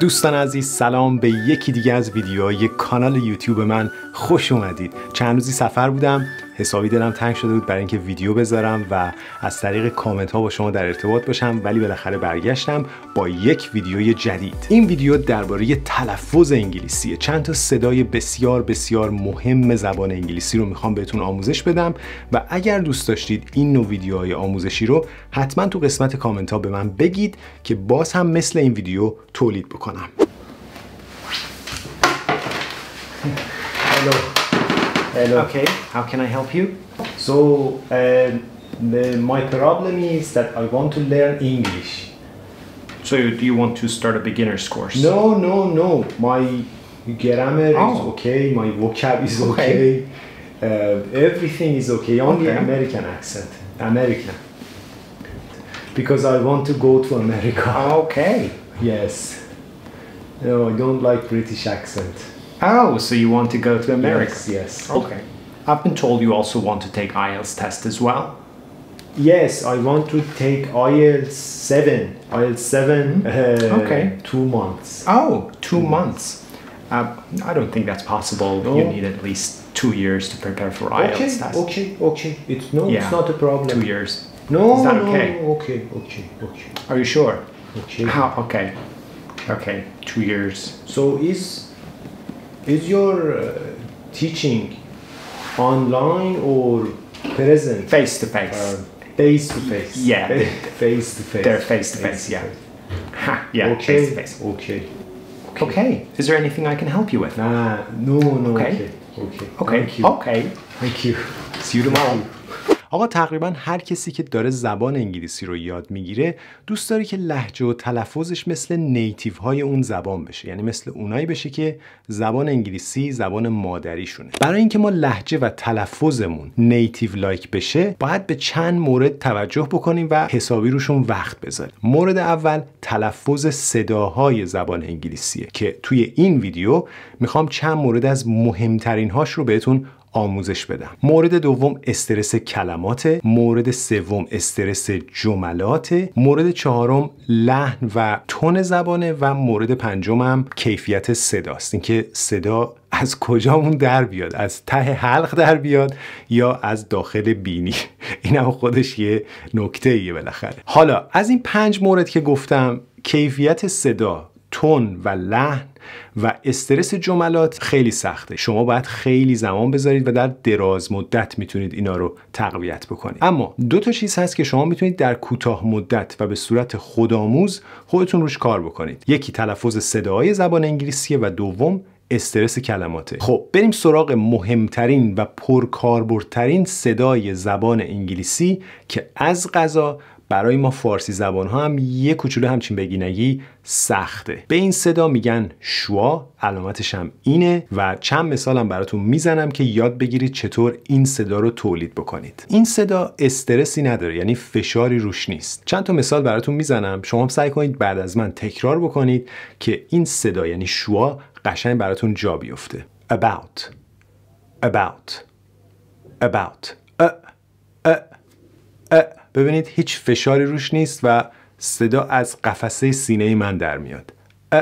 دوستان عزیز سلام به یکی دیگه از ویدیوهای کانال یوتیوب من خوش اومدید چند روزی سفر بودم حسابی دلم تنگ شده بود برای اینکه ویدیو بذارم و از طریق کامنت ها با شما در ارتباط باشم ولی بالاخره برگشتم با یک ویدیوی جدید این ویدیو درباره تلفظ انگلیسیه چند تا صدای بسیار بسیار مهم زبان انگلیسی رو میخوام بهتون آموزش بدم و اگر دوست داشتید این نوع ویدیوهای آموزشی رو حتما تو قسمت کامنت ها به من بگید که باز هم مثل این ویدیو تولید بکنم Hello. Okay, how can I help you? So, um, the, my problem is that I want to learn English. So, do you want to start a beginner's course? No, no, no. My grammar oh. is okay, my vocab is okay, okay. Uh, everything is okay, only okay. American accent. American. Because I want to go to America. Okay. Yes. No, I don't like British accent. Oh, so you want to go to America? Yes, yes. Okay. I've been told you also want to take IELTS test as well. Yes, I want to take IELTS 7. IELTS 7, hmm? uh, okay. two months. Oh, two, two hmm. months. months. Um, uh, I don't think that's possible. No. You need at least two years to prepare for IELTS okay, test. Okay, okay. It's, no, yeah. it's not a problem. Two years. No, Is that no, okay? No, okay, okay, okay. Are you sure? Okay. How? Ah, okay. Okay, two years. So is is your uh, teaching online or present? Face to face. Uh, face to face. Yeah. face to face. They're face to face, yeah. Ha, yeah, okay. face to face. Okay. okay. Is there anything I can help you with? Nah, no, no. Okay. Okay. Okay. Okay. Thank you. Okay. Thank you. See you tomorrow. آقا تقریبا هر کسی که داره زبان انگلیسی رو یاد میگیره دوست داره که لحجه و تلفظش مثل نیتیو های اون زبان بشه یعنی مثل اونایی بشه که زبان انگلیسی زبان مادریشونه برای اینکه ما لحجه و تلفظمون نیتیو لایک بشه باید به چند مورد توجه بکنیم و حسابی روشون وقت بذاریم مورد اول تلفظ صداهای زبان انگلیسیه که توی این ویدیو میخوام چند مورد از مهمترین هاش رو بهتون آموزش بدم مورد دوم استرس کلمات مورد سوم استرس جملات مورد چهارم لحن و تون زبانه و مورد پنجم هم کیفیت صداست اینکه صدا از کجامون در بیاد از ته حلق در بیاد یا از داخل بینی این هم خودش یه نکته ایه بالاخره حالا از این پنج مورد که گفتم کیفیت صدا تون و لحن و استرس جملات خیلی سخته شما باید خیلی زمان بذارید و در دراز مدت میتونید اینا رو تقویت بکنید اما دو تا چیز هست که شما میتونید در کوتاه مدت و به صورت خودآموز خودتون روش کار بکنید یکی تلفظ صداهای زبان انگلیسیه و دوم استرس کلماته خب بریم سراغ مهمترین و پرکاربردترین صدای زبان انگلیسی که از غذا برای ما فارسی زبان ها هم یه کوچولو همچین بگینگی سخته به این صدا میگن شوا علامتش هم اینه و چند مثال هم براتون میزنم که یاد بگیرید چطور این صدا رو تولید بکنید این صدا استرسی نداره یعنی فشاری روش نیست چند تا مثال براتون میزنم شما سعی کنید بعد از من تکرار بکنید که این صدا یعنی شوا قشنگ براتون جا بیفته about about about ا ا ا ببینید هیچ فشاری روش نیست و صدا از قفسه سینه من در میاد A,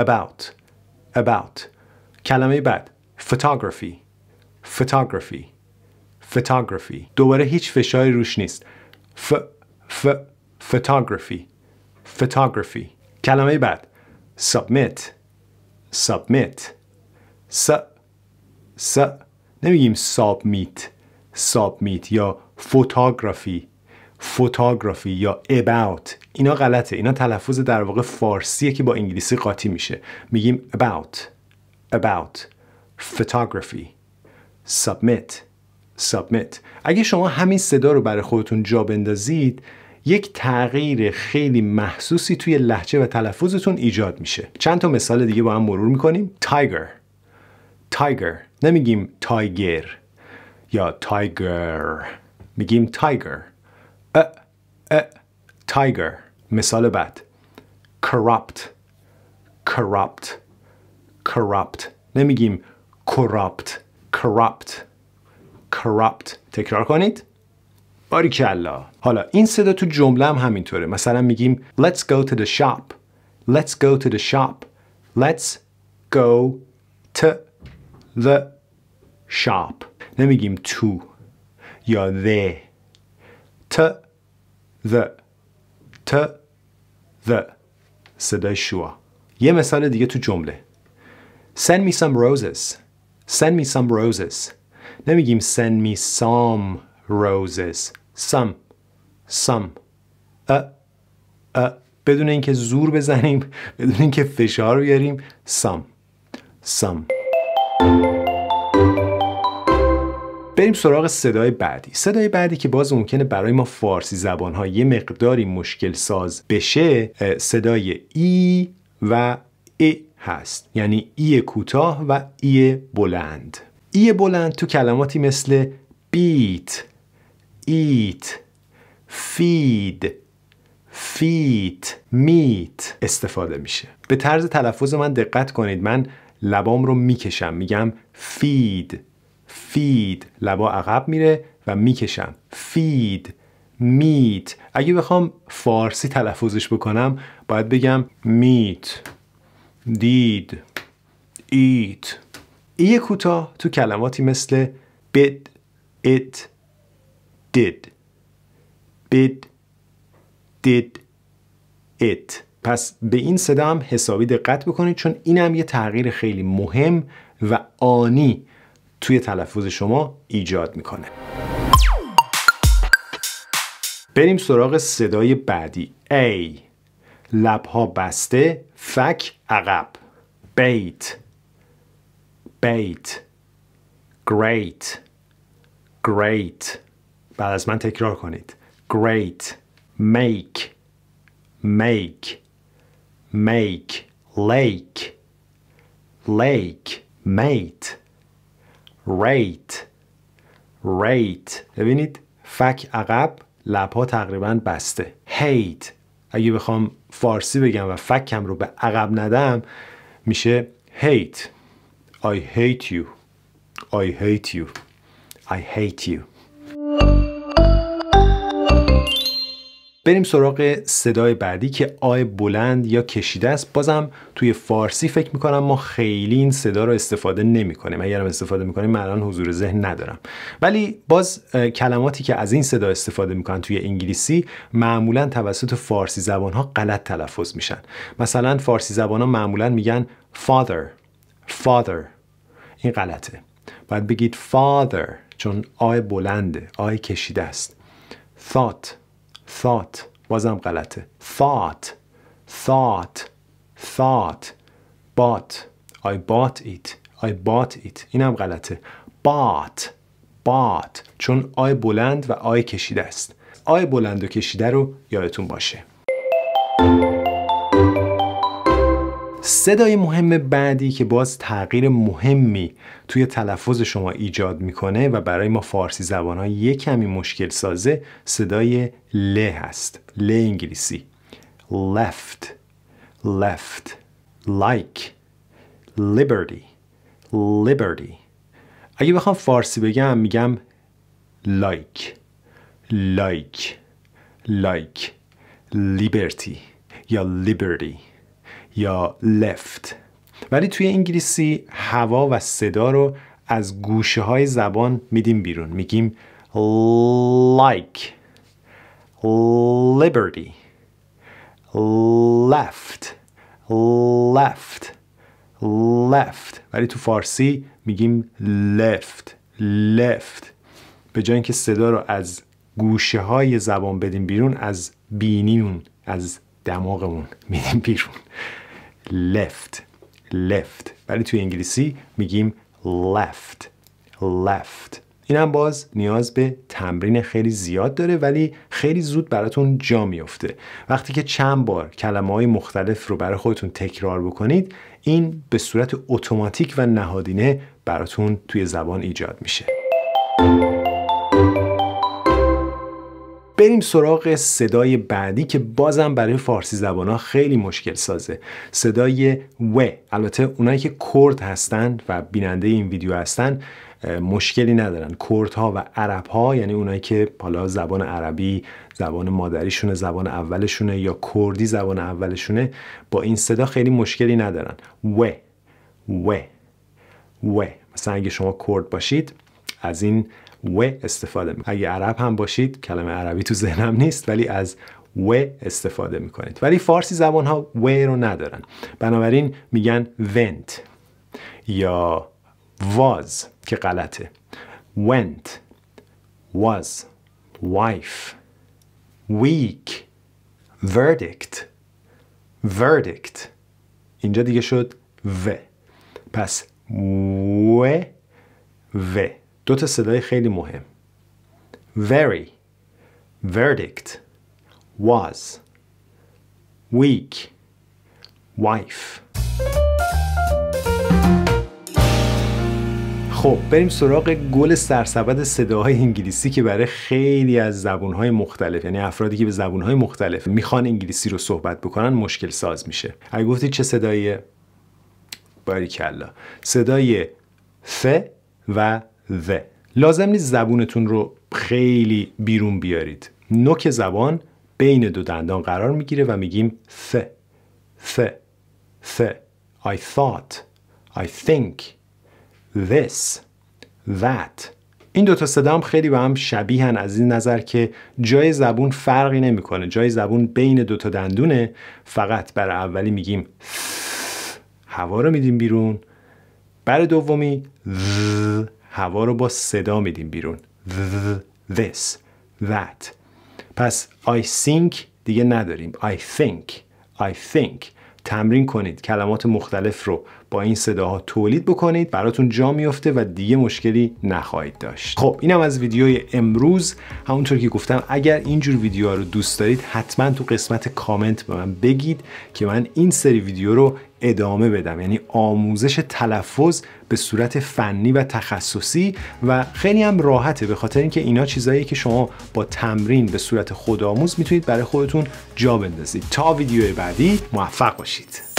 about about کلمه بعد photography photography photography دوباره هیچ فشاری روش نیست ف ف photography photography کلمه بعد submit submit س س نمیگیم submit submit یا Photography فوتوگرافی یا about اینا غلطه اینا تلفظ در واقع فارسیه که با انگلیسی قاطی میشه میگیم about about photography submit submit اگه شما همین صدا رو برای خودتون جا بندازید یک تغییر خیلی محسوسی توی لحچه و تلفظتون ایجاد میشه چند تا مثال دیگه با هم مرور میکنیم تایگر تایگر نمیگیم تایگر یا تایگر میگیم تایگر Uh, uh, tiger, misalabat. Corrupt, corrupt, corrupt. Nemigim, corrupt, corrupt, corrupt. Take Tekrar konit. Barikalla. Hala, inseda tu jomlam hamintore. Masalam migim, let's go to the shop. Let's go to the shop. Let's go to the shop. Nemigim, to. You're there. ت ذ ت ذ صدای شوا یه مثال دیگه تو جمله Send me some roses Send me some roses نمیگیم send me some roses some some ا ا بدون اینکه زور بزنیم بدون اینکه فشار بیاریم some some بریم سراغ صدای بعدی صدای بعدی که باز ممکنه برای ما فارسی زبانها یه مقداری مشکل ساز بشه صدای ای و ای هست یعنی ای کوتاه و ای بلند ای بلند تو کلماتی مثل بیت ایت فید فیت میت استفاده میشه به طرز تلفظ من دقت کنید من لبام رو میکشم میگم فید فید لبا عقب میره و میکشم فید میت اگه بخوام فارسی تلفظش بکنم باید بگم میت دید ایت ای کوتاه تو کلماتی مثل بد، it did بد، did it پس به این صدا هم حسابی دقت بکنید چون اینم یه تغییر خیلی مهم و آنی توی تلفظ شما ایجاد میکنه بریم سراغ صدای بعدی A لبها بسته فک عقب بیت بیت گریت گریت بعد از من تکرار کنید گریت میک میک میک لیک لیک میت rate rate ببینید فک عقب لبها تقریبا بسته hate اگه بخوام فارسی بگم و فکم رو به عقب ندم میشه hate I hate you I hate you I hate you بریم سراغ صدای بعدی که آی بلند یا کشیده است بازم توی فارسی فکر میکنم ما خیلی این صدا رو استفاده نمیکنیم اگرم استفاده میکنیم الان حضور ذهن ندارم ولی باز کلماتی که از این صدا استفاده میکنن توی انگلیسی معمولا توسط فارسی زبان ها غلط تلفظ میشن مثلا فارسی زبان ها معمولا میگن father father این غلطه باید بگید father چون آی بلنده آی کشیده است thought thought بازم غلطه thought thought thought bought I bought it I bought it اینم غلطه bought bought چون آی بلند و آی کشیده است آی بلند و کشیده رو یادتون باشه صدای مهم بعدی که باز تغییر مهمی توی تلفظ شما ایجاد میکنه و برای ما فارسی ها یک کمی مشکل سازه صدای ل هست ل انگلیسی left left like liberty liberty اگه بخوام فارسی بگم میگم like like like liberty یا liberty یا left ولی توی انگلیسی هوا و صدا رو از گوشه های زبان میدیم بیرون میگیم like liberty left left left ولی تو فارسی میگیم left left به جای اینکه صدا رو از گوشه های زبان بدیم بیرون از بینیون از دماغمون میدیم بیرون left left ولی توی انگلیسی میگیم left left این هم باز نیاز به تمرین خیلی زیاد داره ولی خیلی زود براتون جا میفته وقتی که چند بار کلمه های مختلف رو برای خودتون تکرار بکنید این به صورت اتوماتیک و نهادینه براتون توی زبان ایجاد میشه بریم سراغ صدای بعدی که بازم برای فارسی زبان خیلی مشکل سازه صدای و البته اونایی که کرد هستند و بیننده این ویدیو هستند مشکلی ندارن ها و عرب ها یعنی اونایی که حالا زبان عربی زبان مادریشونه زبان اولشونه یا کردی زبان اولشونه با این صدا خیلی مشکلی ندارن و و و مثلا اگه شما کرد باشید از این و استفاده میکنید اگه عرب هم باشید کلمه عربی تو ذهنم نیست ولی از و استفاده میکنید ولی فارسی زبان ها و رو ندارن بنابراین میگن ونت یا واز که غلطه went واز wife ویک verdict verdict اینجا دیگه شد و پس و و دو تا صدای خیلی مهم very verdict was weak wife خب بریم سراغ گل سرسبد صداهای انگلیسی که برای خیلی از زبونهای مختلف یعنی افرادی که به زبونهای مختلف میخوان انگلیسی رو صحبت بکنن مشکل ساز میشه اگه گفتی چه صدایی باریکلا صدای ف و لازم نیست زبونتون رو خیلی بیرون بیارید نوک زبان بین دو دندان قرار میگیره و میگیم ف th I thought I think this that این دوتا صدا هم خیلی به هم شبیهن از این نظر که جای زبون فرقی نمیکنه جای زبون بین دوتا دندونه فقط برای اولی میگیم هوا رو میدیم بیرون برای دومی هوا رو با صدا میدیم بیرون this that پس I think دیگه نداریم I think I think تمرین کنید کلمات مختلف رو با این صداها تولید بکنید براتون جا میفته و دیگه مشکلی نخواهید داشت خب اینم از ویدیوی امروز همونطور که گفتم اگر اینجور ویدیوها رو دوست دارید حتما تو قسمت کامنت به من بگید که من این سری ویدیو رو ادامه بدم یعنی آموزش تلفظ به صورت فنی و تخصصی و خیلی هم راحته به خاطر اینکه اینا چیزایی که شما با تمرین به صورت خودآموز میتونید برای خودتون جا بندازید تا ویدیو بعدی موفق باشید